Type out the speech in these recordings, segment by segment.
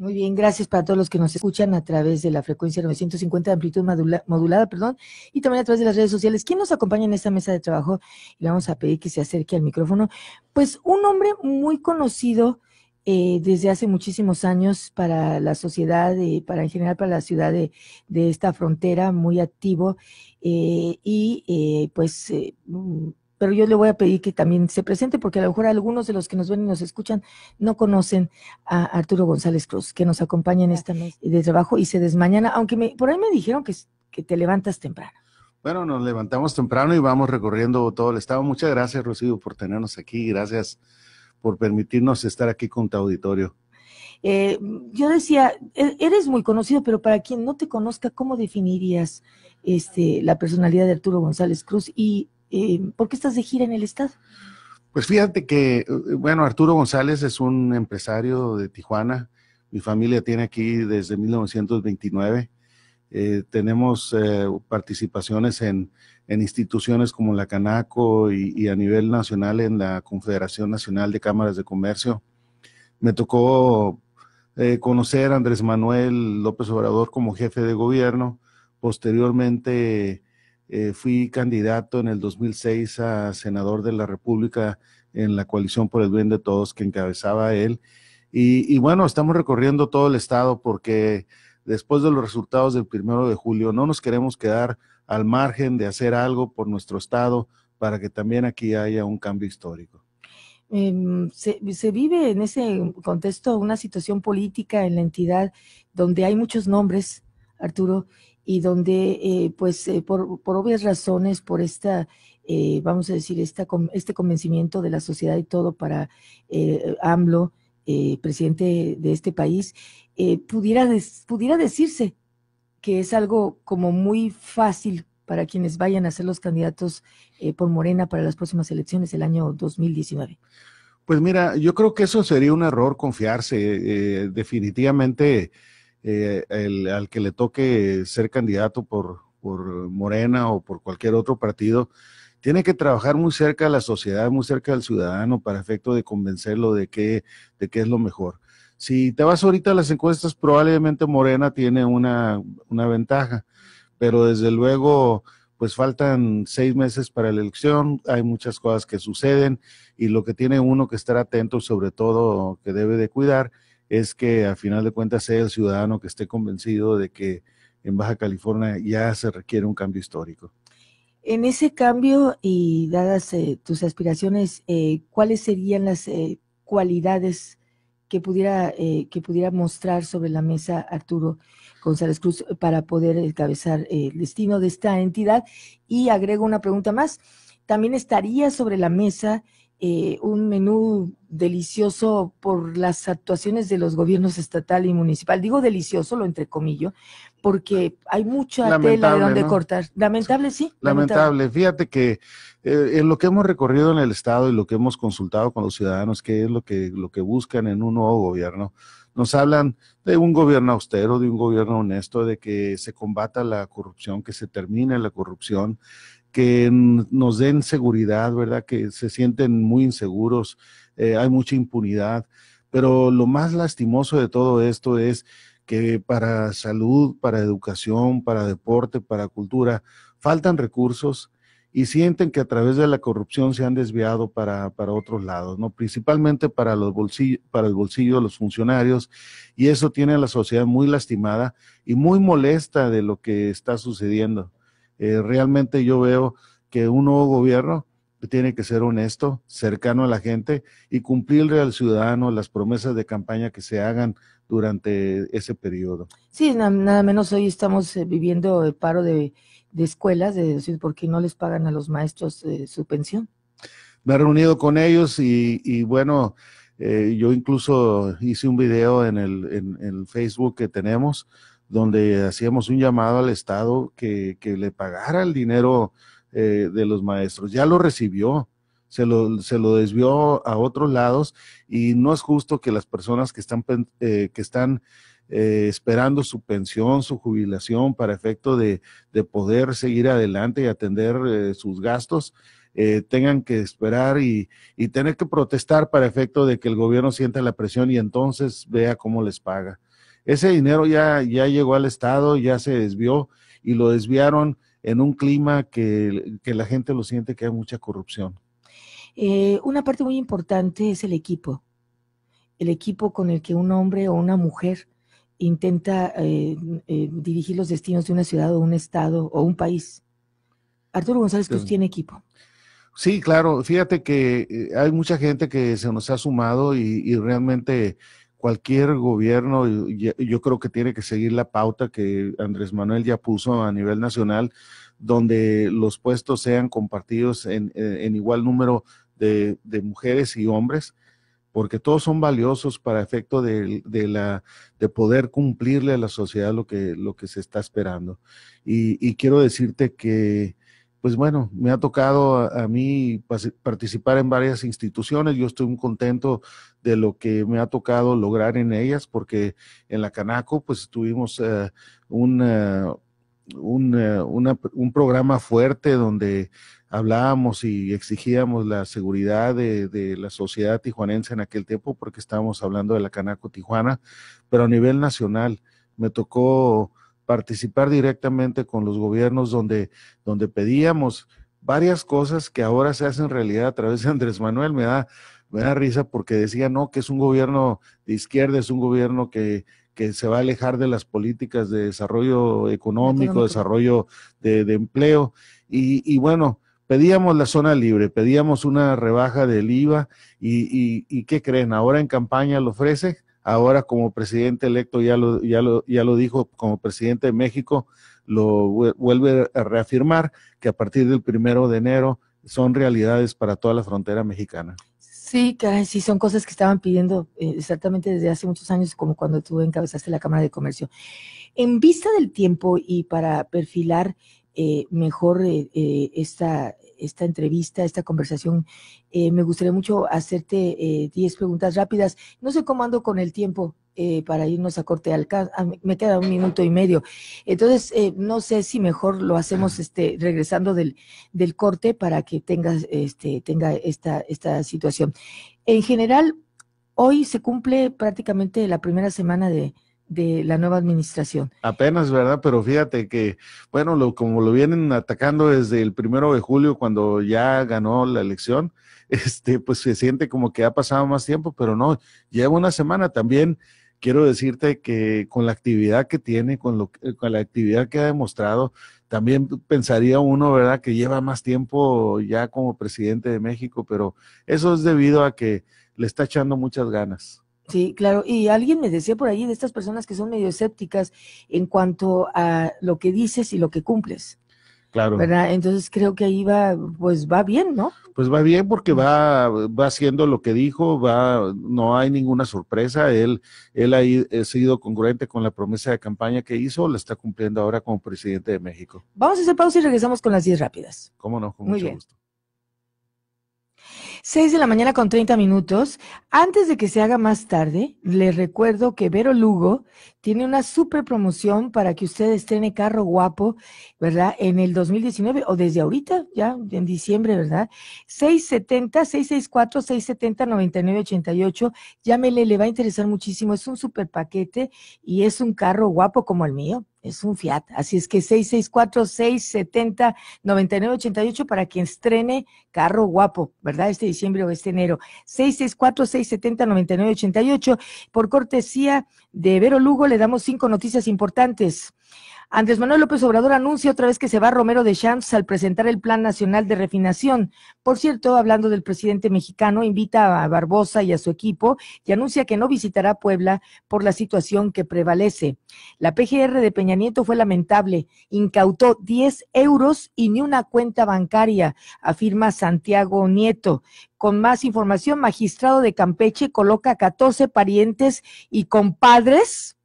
Muy bien, gracias para todos los que nos escuchan a través de la frecuencia 950 de amplitud modulada, perdón, y también a través de las redes sociales. ¿Quién nos acompaña en esta mesa de trabajo? Y vamos a pedir que se acerque al micrófono. Pues un hombre muy conocido eh, desde hace muchísimos años para la sociedad y eh, para en general para la ciudad de, esta frontera, muy activo eh, y eh, pues pero yo le voy a pedir que también se presente, porque a lo mejor algunos de los que nos ven y nos escuchan no conocen a Arturo González Cruz, que nos acompaña en esta mesa eh, de trabajo y se desmañana, aunque por ahí me dijeron que, que te levantas temprano. Bueno, nos levantamos temprano y vamos recorriendo todo el estado. Muchas gracias, Rocío, por tenernos aquí. Gracias por permitirnos estar aquí con tu auditorio. Eh, yo decía, e, eres muy conocido, pero para quien no te conozca, ¿cómo definirías este, la personalidad de Arturo González Cruz y eh, ¿Por qué estás de gira en el estado? Pues fíjate que, eh, bueno, Arturo González es un empresario de Tijuana. Mi familia tiene aquí desde 1929. Eh, tenemos participaciones en, instituciones como la Canaco y, a nivel nacional en la Confederación Nacional de Cámaras de Comercio. Me tocó conocer a Andrés Manuel López Obrador como jefe de gobierno. Posteriormente eh, fui candidato en el 2006 a senador de la República en la coalición por el bien de todos que encabezaba él. Y, bueno, estamos recorriendo todo el estado porque después de los resultados del primero de julio no nos queremos quedar al margen de hacer algo por nuestro estado para que también aquí haya un cambio histórico. Em, se, vive en ese contexto una situación política en la entidad donde hay muchos nombres, Arturo, y donde, eh, pues, eh, por, obvias razones, por esta, eh, vamos a decir, esta, este convencimiento de la sociedad y todo para AMLO, presidente de este país, pudiera, pudiera decirse que es algo como muy fácil para quienes vayan a ser los candidatos por Morena para las próximas elecciones el año 2019. Pues mira, yo creo que eso sería un error confiarse. definitivamente eh, el, al que le toque ser candidato por, por Morena o por cualquier otro partido, tiene que trabajar muy cerca de la sociedad, muy cerca del ciudadano para efecto de convencerlo de que, de que es lo mejor. Si te vas ahorita a las encuestas, probablemente Morena tiene una, una ventaja, pero desde luego, pues faltan seis meses para la elección, hay muchas cosas que suceden y lo que tiene uno que estar atento, sobre todo que debe de cuidar, es que a final de cuentas sea el ciudadano que esté convencido de que en Baja California ya se requiere un cambio histórico. En ese cambio y dadas eh, tus aspiraciones, eh, ¿cuáles serían las eh, cualidades que pudiera, que pudiera mostrar sobre la mesa Arturo González Cruz para poder encabezar el destino de esta entidad? Y agrego una pregunta más. También estaría sobre la mesa eh, un menú delicioso por las actuaciones de los gobiernos estatal y municipal. Digo delicioso, lo entre entrecomillo, porque hay mucha tela de donde cortar. Lamentable, sí. Lamentable. Fíjate que eh, en lo que hemos recorrido en el Estado y lo que hemos consultado con los ciudadanos, qué es lo que, lo que buscan en un nuevo gobierno, nos hablan de un gobierno austero, de un gobierno honesto, de que se combata la corrupción, que se termine la corrupción, que nos den seguridad, ¿verdad? Que se sienten muy inseguros, eh, hay mucha impunidad, pero lo más lastimoso de todo esto es que para salud, para educación, para deporte, para cultura, faltan recursos y sienten que a través de la corrupción se han desviado para, otros lados, ¿no? Principalmente para, los para el bolsillo de los funcionarios y eso tiene a la sociedad muy lastimada y muy molesta de lo que está sucediendo. Eh, realmente yo veo que un nuevo gobierno tiene que ser honesto, cercano a la gente y cumplirle al ciudadano las promesas de campaña que se hagan durante ese periodo. Sí, nada menos hoy estamos eh, viviendo el paro de, de escuelas, de ¿por no les pagan a los maestros eh, su pensión? Me he reunido con ellos y, bueno, yo incluso hice un video en el, en el Facebook que tenemos donde hacíamos un llamado al Estado que, le pagara el dinero eh, de los maestros. Ya lo recibió, se lo, se lo, desvió a otros lados y no es justo que las personas que están, eh, que están eh, esperando su pensión, su jubilación para efecto de, de poder seguir adelante y atender sus gastos, tengan que esperar y, y, tener que protestar para efecto de que el gobierno sienta la presión y entonces vea cómo les paga. Ese dinero ya, ya llegó al Estado, ya se desvió y lo desviaron en un clima que, que la gente lo siente que hay mucha corrupción. Eh, una parte muy importante es el equipo, el equipo con el que un hombre o una mujer intenta eh, eh, dirigir los destinos de una ciudad o un estado o un país. Arturo González ¿usted tiene equipo. Sí, claro. Fíjate que hay mucha gente que se nos ha sumado y realmente cualquier gobierno, yo creo que tiene que seguir la pauta que Andrés Manuel ya puso a nivel nacional, donde los puestos sean compartidos en, igual número de, mujeres y hombres, porque todos son valiosos para efecto de, la, de poder cumplirle a la sociedad lo que, lo que se está esperando. y quiero decirte que pues bueno, me ha tocado a, mí participar en varias instituciones. Yo estoy muy contento de lo que me ha tocado lograr en ellas, porque en la Canaco, pues tuvimos eh, un, eh, eh, un, programa fuerte donde hablábamos y exigíamos la seguridad de, de, la sociedad tijuanense en aquel tiempo, porque estábamos hablando de la Canaco Tijuana, pero a nivel nacional me tocó participar directamente con los gobiernos donde, donde pedíamos varias cosas que ahora se hacen realidad a través de Andrés Manuel. Me da, me risa porque decía, no, que es un gobierno de izquierda, es un gobierno que, que se va a alejar de las políticas de desarrollo económico, desarrollo de, empleo. Y, bueno, pedíamos la zona libre, pedíamos una rebaja del IVA y, y ¿qué creen? Ahora en campaña lo ofrece ahora como presidente electo, ya lo, ya lo, ya lo dijo como presidente de México, lo vuelve a reafirmar que a partir del primero de enero son realidades para toda la frontera mexicana. Sí, sí, son cosas que estaban pidiendo eh, exactamente desde hace muchos años, como cuando tú encabezaste la Cámara de Comercio. En vista del tiempo y para perfilar eh, mejor eh, eh esta, esta entrevista, esta conversación. Eh, me gustaría mucho hacerte eh, diez preguntas rápidas. No sé cómo ando con el tiempo eh, para irnos a corte. al me queda un minuto y medio. Entonces, no sé si mejor lo hacemos este, regresando del, del corte para que tengas, este, tenga esta, esta situación. En general, hoy se cumple prácticamente la primera semana de, de la nueva administración. Apenas, ¿verdad? Pero fíjate que, bueno, lo, como lo vienen atacando desde el primero de julio, cuando ya ganó la elección, este, pues se siente como que ha pasado más tiempo, pero no, lleva una semana también. Quiero decirte que con la actividad que tiene, con, lo, eh, con la actividad que ha demostrado, también pensaría uno, ¿verdad?, que lleva más tiempo ya como presidente de México, pero eso es debido a que le está echando muchas ganas. Sí, claro. Y alguien me decía por ahí de estas personas que son medio escépticas en cuanto a lo que dices y lo que cumples. Claro. ¿verdad? Entonces creo que ahí va, pues va bien, ¿no? Pues va bien porque va, va haciendo lo que dijo, va, no hay ninguna sorpresa. Él, él ha, sido congruente con la promesa de campaña que hizo, la está cumpliendo ahora como presidente de México. Vamos a hacer pausa y regresamos con las 10 rápidas. ¿Cómo no? Muy bien. 6 de la mañana con 30 minutos. Antes de que se haga más tarde, les recuerdo que Vero Lugo tiene una super promoción para que usted estrene carro guapo, ¿verdad? En el 2019 o desde ahorita, ya en diciembre, ¿verdad? 670-664-670-9988. Llámele, le va a interesar muchísimo. Es un super paquete y es un carro guapo como el mío. Es un Fiat. Así es que 664-670-9988 para quien estrene carro guapo, ¿verdad? Este diciembre o este enero. 664-670-9988. Por cortesía de Vero Lugo le damos cinco noticias importantes. Andrés Manuel López Obrador anuncia otra vez que se va Romero de Champs al presentar el Plan Nacional de Refinación. Por cierto, hablando del presidente mexicano, invita a Barbosa y a su equipo y anuncia que no visitará Puebla por la situación que prevalece. La PGR de Peña Nieto fue lamentable. Incautó 10 euros y ni una cuenta bancaria, afirma Santiago Nieto. Con más información, magistrado de Campeche coloca 14 parientes y compadres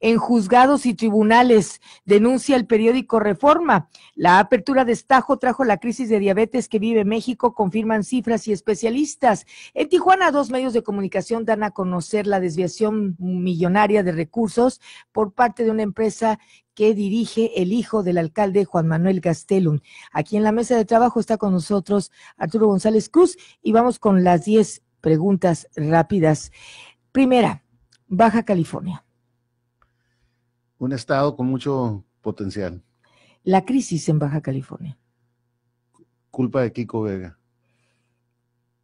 en juzgados y tribunales, denuncia el periódico Reforma. La apertura de estajo trajo la crisis de diabetes que vive México, confirman cifras y especialistas. En Tijuana, dos medios de comunicación dan a conocer la desviación millonaria de recursos por parte de una empresa que dirige el hijo del alcalde Juan Manuel Gastelum. Aquí en la mesa de trabajo está con nosotros Arturo González Cruz y vamos con las diez preguntas rápidas. Primera, Baja California un estado con mucho potencial. La crisis en Baja California. Culpa de Kiko Vega.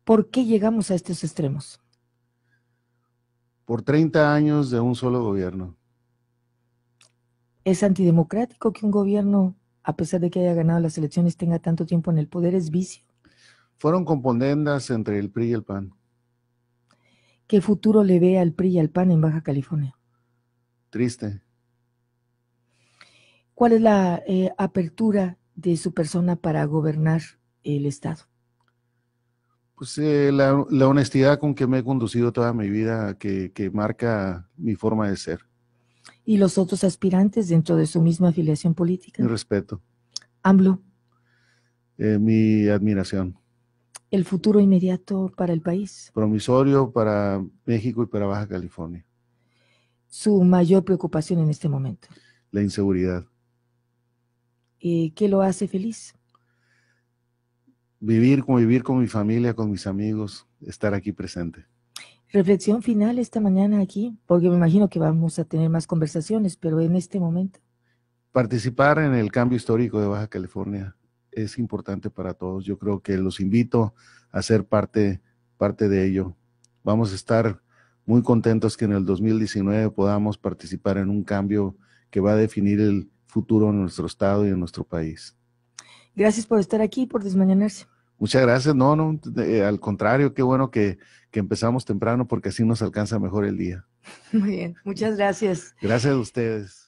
¿Por qué llegamos a estos extremos? Por 30 años de un solo gobierno. ¿Es antidemocrático que un gobierno, a pesar de que haya ganado las elecciones, tenga tanto tiempo en el poder? ¿Es vicio? Fueron componendas entre el PRI y el PAN. ¿Qué futuro le ve al PRI y al PAN en Baja California? Triste. ¿Cuál es la eh, apertura de su persona para gobernar el Estado? Pues eh, la, honestidad con que me he conducido toda mi vida, que, marca mi forma de ser. ¿Y los otros aspirantes dentro de su misma afiliación política? Mi respeto. AMLO. Eh, mi admiración. ¿El futuro inmediato para el país? Promisorio para México y para Baja California. ¿Su mayor preocupación en este momento? La inseguridad. Eh, ¿qué lo hace feliz? Vivir, convivir con mi familia, con mis amigos, estar aquí presente. Reflexión final esta mañana aquí, porque me imagino que vamos a tener más conversaciones, pero en este momento. Participar en el cambio histórico de Baja California es importante para todos. Yo creo que los invito a ser parte, parte de ello. Vamos a estar muy contentos que en el 2019 podamos participar en un cambio que va a definir el, futuro en nuestro estado y en nuestro país. Gracias por estar aquí por desmañanarse. Muchas gracias, no, no, eh, al contrario, qué bueno que, que empezamos temprano porque así nos alcanza mejor el día. Muy bien, muchas gracias. Gracias a ustedes.